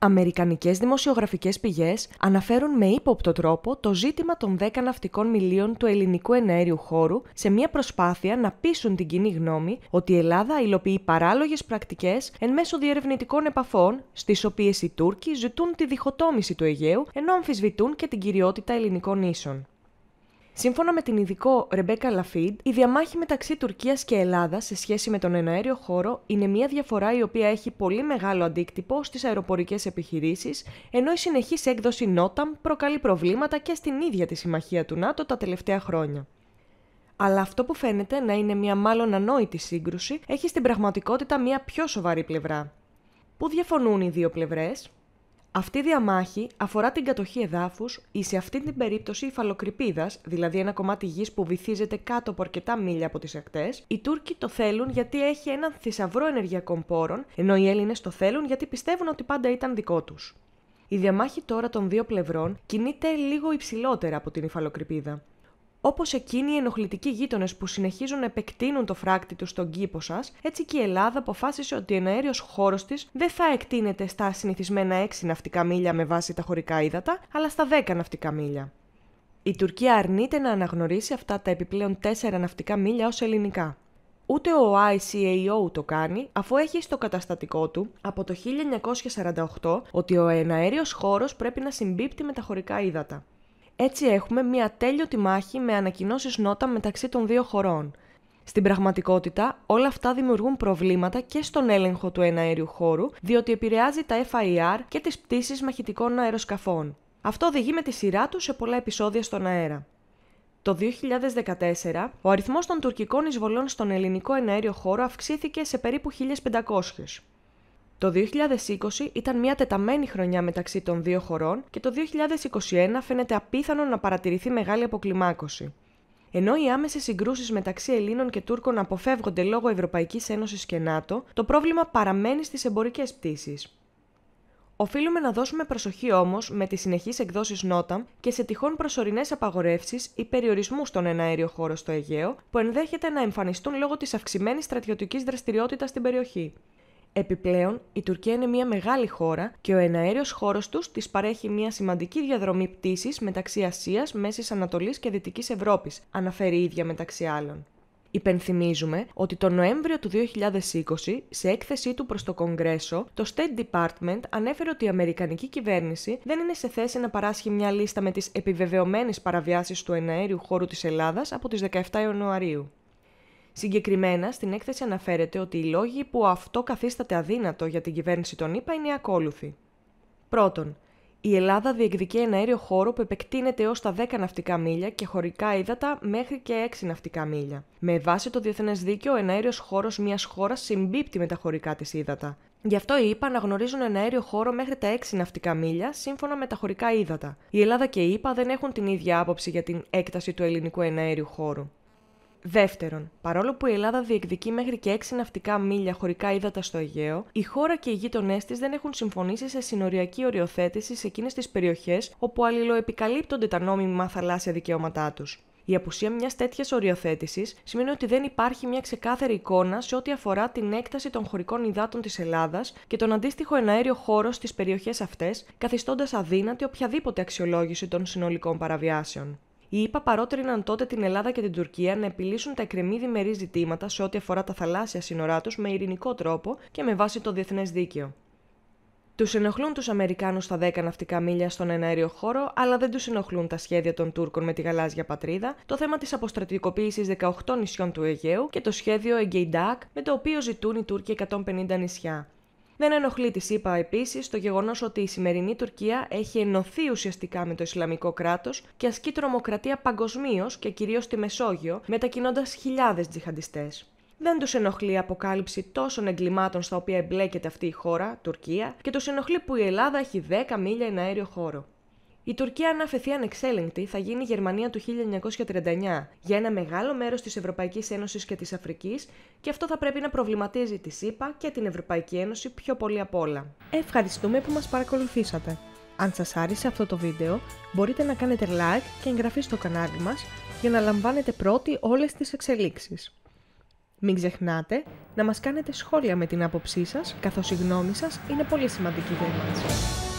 Αμερικανικές δημοσιογραφικές πηγές αναφέρουν με ύποπτο τρόπο το ζήτημα των 10 ναυτικών μιλίων του ελληνικού εναέριου χώρου σε μια προσπάθεια να πείσουν την κοινή γνώμη ότι η Ελλάδα υλοποιεί παράλογες πρακτικές εν μέσω διερευνητικών επαφών, στις οποίες οι Τούρκοι ζητούν τη διχοτόμηση του Αιγαίου ενώ αμφισβητούν και την κυριότητα ελληνικών νήσων. Σύμφωνα με την ειδικό Ρεμπέκα Λαφίντ, η διαμάχη μεταξύ Τουρκίας και Ελλάδας σε σχέση με τον εναέριο χώρο είναι μια διαφορά η οποία έχει πολύ μεγάλο αντίκτυπο στις αεροπορικές επιχειρήσεις, ενώ η συνεχής έκδοση Νόταμ προκαλεί προβλήματα και στην ίδια τη συμμαχία του ΝΑΤΟ τα τελευταία χρόνια. Αλλά αυτό που φαίνεται να είναι μια μάλλον ανόητη σύγκρουση έχει στην πραγματικότητα μια πιο σοβαρή πλευρά. Πού διαφωνούν οι δύο πλευρές? Αυτή η διαμάχη αφορά την κατοχή εδάφους ή σε αυτή την περίπτωση υφαλοκρηπίδα, δηλαδή ένα κομμάτι γης που βυθίζεται κάτω από αρκετά μίλια από τις ακτές. Οι Τούρκοι το θέλουν γιατί έχει έναν θησαυρό ενεργειακών πόρων, ενώ οι Έλληνες το θέλουν γιατί πιστεύουν ότι πάντα ήταν δικό τους. Η διαμάχη τώρα των δύο πλευρών κινείται λίγο υψηλότερα από την υφαλοκρηπίδα. Όπως εκείνοι οι ενοχλητικοί γείτονες που συνεχίζουν να επεκτείνουν το φράκτη τους στον κήπο σας, έτσι και η Ελλάδα αποφάσισε ότι ο εναέριο χώρος της δεν θα εκτείνεται στα συνηθισμένα 6 ναυτικά μίλια με βάση τα χωρικά ύδατα, αλλά στα 10 ναυτικά μίλια. Η Τουρκία αρνείται να αναγνωρίσει αυτά τα επιπλέον 4 ναυτικά μίλια ως ελληνικά. Ούτε ο ICAO το κάνει, αφού έχει στο καταστατικό του από το 1948 ότι ο εναέριος χώρος πρέπει να συμπίπτει με τα χωρικά ύδατα. Έτσι έχουμε μια τέλειωτη μάχη με ανακοινώσεις νότα μεταξύ των δύο χωρών. Στην πραγματικότητα, όλα αυτά δημιουργούν προβλήματα και στον έλεγχο του εναέριου χώρου, διότι επηρεάζει τα FIR και τις πτήσεις μαχητικών αεροσκαφών. Αυτό οδηγεί με τη σειρά του σε πολλά επεισόδια στον αέρα. Το 2014, ο αριθμός των τουρκικών εισβολών στον ελληνικό εναέριο χώρο αυξήθηκε σε περίπου 1500. Το 2020 ήταν μια τεταμένη χρονιά μεταξύ των δύο χωρών και το 2021 φαίνεται απίθανο να παρατηρηθεί μεγάλη αποκλιμάκωση. Ενώ οι άμεσες συγκρούσεις μεταξύ Ελλήνων και Τούρκων αποφεύγονται λόγω Ευρωπαϊκής Ένωσης και ΝΑΤΟ, το πρόβλημα παραμένει στις εμπορικές πτήσεις. Οφείλουμε να δώσουμε προσοχή όμως με τις συνεχείς εκδόσεις νότα και σε τυχόν προσωρινές απαγορεύσεις ή περιορισμούς στον εναέριο χώρο στο Αιγαίο, που ενδέχεται να εμφανιστούν λόγω της αυξημένης στρατιωτικής δραστηριότητας στην περιοχή. Επιπλέον, η Τουρκία είναι μια μεγάλη χώρα και ο εναέριος χώρος τους της παρέχει μια σημαντική διαδρομή πτήσης μεταξύ Ασίας, Μέσης Ανατολής και Δυτικής Ευρώπης, αναφέρει η ίδια μεταξύ άλλων. Υπενθυμίζουμε ότι τον Νοέμβριο του 2020, σε έκθεσή του προς το Κογκρέσο, το State Department ανέφερε ότι η Αμερικανική κυβέρνηση δεν είναι σε θέση να παράσχει μια λίστα με τις επιβεβαιωμένες παραβιάσεις του εναέριου χώρου της Ελλάδας από τις 17 Ιανουαρίου. Συγκεκριμένα, στην έκθεση αναφέρεται ότι οι λόγοι που αυτό καθίσταται αδύνατο για την κυβέρνηση των ΗΠΑ είναι οι ακόλουθοι. Πρώτον, η Ελλάδα διεκδικεί ένα αέριο χώρο που επεκτείνεται έως τα 10 ναυτικά μίλια και χωρικά ύδατα μέχρι και 6 ναυτικά μίλια. Με βάση το διεθνές δίκαιο, ένα αέριος χώρος μιας χώρας συμπίπτει με τα χωρικά της ύδατα. Γι' αυτό οι ΗΠΑ αναγνωρίζουν ένα αέριο χώρο μέχρι τα 6 ναυτικά μίλια σύμφωνα με τα χωρικά ύδατα. Η Ελλάδα και οι ΗΠΑ δεν έχουν την ίδια άποψη για την έκταση του ελληνικού εναέριου χώρου. Δεύτερον, παρόλο που η Ελλάδα διεκδικεί μέχρι και 6 ναυτικά μίλια χωρικά ύδατα στο Αιγαίο, η χώρα και οι γείτονές της δεν έχουν συμφωνήσει σε συνοριακή οριοθέτηση σε εκείνες τις περιοχές όπου αλληλοεπικαλύπτονται τα νόμιμα θαλάσσια δικαιώματά τους. Η απουσία μιας τέτοιας οριοθέτησης σημαίνει ότι δεν υπάρχει μια ξεκάθαρη εικόνα σε ό,τι αφορά την έκταση των χωρικών υδάτων της Ελλάδας και τον αντίστοιχο εναέριο χώρο στις περιοχές αυτές, καθιστώντας αδύνατη οποιαδήποτε αξιολόγηση των συνολικών παραβιάσεων. Οι ΗΠΑ παρότριναν τότε την Ελλάδα και την Τουρκία να επιλύσουν τα εκκρεμή διμερεί ζητήματα σε ό,τι αφορά τα θαλάσσια σύνορά τους με ειρηνικό τρόπο και με βάση το διεθνές δίκαιο. Τους ενοχλούν τους Αμερικάνους στα 10 ναυτικά μίλια στον εναέριο χώρο, αλλά δεν τους ενοχλούν τα σχέδια των Τούρκων με τη γαλάζια πατρίδα, το θέμα της αποστρατικοποίησης 18 νησιών του Αιγαίου και το σχέδιο Εγκεϊντάκ, με το οποίο ζητούν οι Τούρκοι 150 νησιά. Δεν ενοχλεί, της είπα επίσης, το γεγονός ότι η σημερινή Τουρκία έχει ενωθεί ουσιαστικά με το Ισλαμικό κράτος και ασκεί τρομοκρατία παγκοσμίως και κυρίως στη Μεσόγειο, μετακινώντας χιλιάδες τζιχαντιστές. Δεν τους ενοχλεί η αποκάλυψη τόσων εγκλημάτων στα οποία εμπλέκεται αυτή η χώρα, Τουρκία, και τους ενοχλεί που η Ελλάδα έχει 10 μίλια εν αέριο χώρο. Η Τουρκία, αν αφαιθεί ανεξέλεγκτη, θα γίνει η Γερμανία του 1939 για ένα μεγάλο μέρος της Ευρωπαϊκής Ένωσης και της Αφρικής, και αυτό θα πρέπει να προβληματίζει τη ΣΥΠΑ και την Ευρωπαϊκή Ένωση πιο πολύ απ' όλα. Ευχαριστούμε που μας παρακολουθήσατε. Αν σας άρεσε αυτό το βίντεο, μπορείτε να κάνετε like και εγγραφή στο κανάλι μας για να λαμβάνετε πρώτοι όλες τις εξελίξεις. Μην ξεχνάτε να μας κάνετε σχόλια με την άποψή σας, καθώς η γνώμη σας είναι πολύ σημαντική για εμάς.